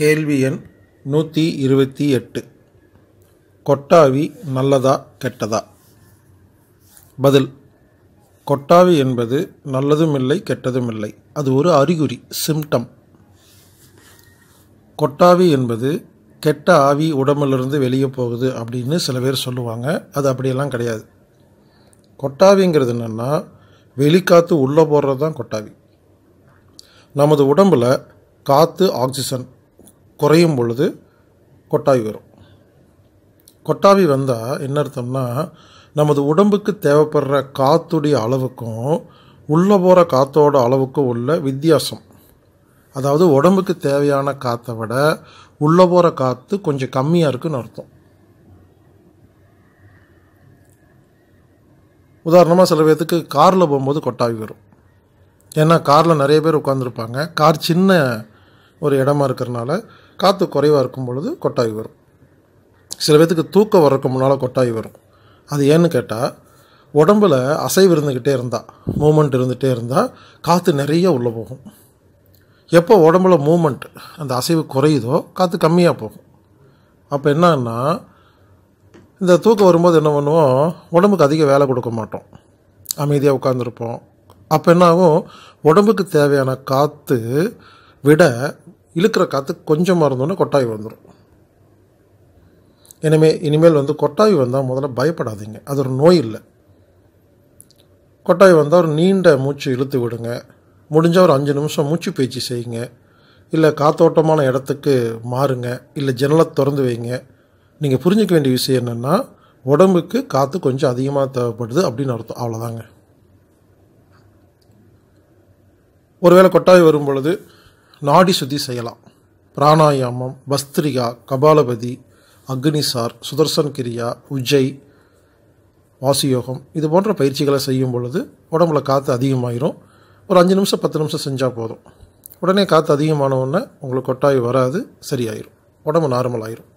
கேள்வி எண் நூற்றி இருபத்தி எட்டு கொட்டாவி நல்லதா கெட்டதா பதில் கொட்டாவி என்பது நல்லதும் இல்லை கெட்டதும் இல்லை அது ஒரு அறிகுறி சிம்டம் கொட்டாவி என்பது கெட்ட ஆவி உடம்பிலிருந்து வெளியே போகுது அப்படின்னு சில பேர் சொல்லுவாங்க அது அப்படியெல்லாம் கிடையாது கொட்டாவிங்கிறது என்னென்னா வெளிக்காற்று உள்ளே போடுறது தான் கொட்டாவி நமது உடம்பில் காற்று ஆக்சிஜன் குறையும் பொழுது கொட்டாவி வரும் கொட்டாவி வந்தால் என்ன அர்த்தம்னா நமது உடம்புக்கு தேவைப்படுற காற்றுடைய அளவுக்கும் உள்ளே போகிற காற்றோட அளவுக்கும் உள்ள வித்தியாசம் அதாவது உடம்புக்கு தேவையான காற்றை விட உள்ளே போகிற காற்று கொஞ்சம் கம்மியாக இருக்குன்னு அர்த்தம் உதாரணமாக சில பேர்த்துக்கு காரில் போகும்போது கொட்டாவி வரும் ஏன்னா காரில் நிறைய பேர் உட்காந்துருப்பாங்க கார் சின்ன ஒரு இடமா இருக்கிறனால காற்று குறைவாக இருக்கும் பொழுது கொட்டாய் வரும் சில பேர்த்துக்கு தூக்கம் வர்றதுக்கு முன்னால் கொட்டாய் வரும் அது ஏன்னு கேட்டால் உடம்பில் அசைவு இருந்துக்கிட்டே இருந்தால் மூமெண்ட் இருந்துகிட்டே இருந்தால் காற்று நிறைய உள்ளே போகும் எப்போ உடம்புல மூமெண்ட் அந்த அசைவு குறையுதோ காற்று கம்மியாக போகும் அப்போ என்னன்னா இந்த தூக்கம் வரும்போது என்ன பண்ணுவோம் உடம்புக்கு அதிக வேலை கொடுக்க மாட்டோம் அமைதியாக உட்காந்துருப்போம் அப்போ என்னாகும் உடம்புக்கு தேவையான காற்று விட இழுக்கிற காற்று கொஞ்சமாக மறந்தோன்னே கொட்டாய் வந்துடும் எனவே இனிமேல் வந்து கொட்டாய் வந்தால் முதல்ல பயப்படாதீங்க அது ஒரு நோய் இல்லை கொட்டாய் வந்தால் ஒரு நீண்ட மூச்சு இழுத்து விடுங்க முடிஞ்சால் ஒரு அஞ்சு நிமிஷம் மூச்சு பயிற்சி செய்யுங்க இல்லை காத்தோட்டமான இடத்துக்கு மாறுங்க இல்லை ஜன்னலை திறந்து வைங்க நீங்கள் புரிஞ்சிக்க வேண்டிய விஷயம் என்னென்னா உடம்புக்கு காற்று கொஞ்சம் அதிகமாக தேவைப்படுது அப்படின்னு அர்த்தம் அவ்வளோதாங்க ஒருவேளை கொட்டாய் வரும் பொழுது நாடி சுத்தி செய்யலாம் பிராணாயாமம் பஸ்திரிகா கபாலபதி அக்னிசார் சுதர்சன் கிரியா உஜ்ஜை வாசியோகம் இது போன்ற பயிற்சிகளை செய்யும் பொழுது உடம்புல காற்று அதிகமாயிரும் ஒரு அஞ்சு நிமிஷம் பத்து நிமிஷம் செஞ்சால் போதும் உடனே காற்று அதிகமானவுடனே உங்களுக்கு கொட்டாய் வராது சரியாயிடும் உடம்பு நார்மல் ஆயிரும்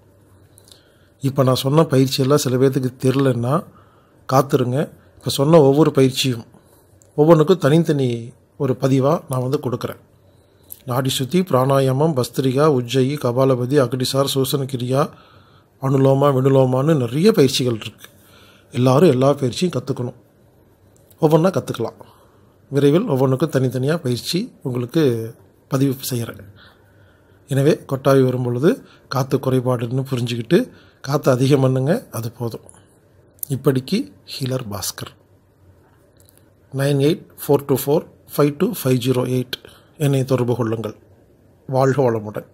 இப்போ நான் சொன்ன பயிற்சியெல்லாம் சில பேர்த்துக்கு தெரிலன்னா காத்துருங்க இப்போ சொன்ன ஒவ்வொரு பயிற்சியும் ஒவ்வொன்றுக்கும் தனித்தனி ஒரு பதிவாக நான் வந்து கொடுக்குறேன் நாடிசுத்தி பிராணாயாமம் பஸ்திரிகா உஜ்ஜயி கபாலபதி அகடிசார் சூசன கிரியா அனுலோமா வினுலோமான்னு நிறைய பயிற்சிகள் இருக்குது எல்லோரும் எல்லா பயிற்சியும் கற்றுக்கணும் ஒவ்வொன்றா கற்றுக்கலாம் விரைவில் ஒவ்வொன்றுக்கும் தனித்தனியாக பயிற்சி உங்களுக்கு பதிவு செய்கிறேன் எனவே கொட்டாவி வரும்பொழுது காற்று குறைபாடுன்னு புரிஞ்சுக்கிட்டு காற்று அதிகம் பண்ணுங்க அது போதும் இப்படிக்கு healer Bhaskar nine eight four two four five two five zero eight என்னை தொடர்பு கொள்ளுங்கள் வாழ்க வளமுடன்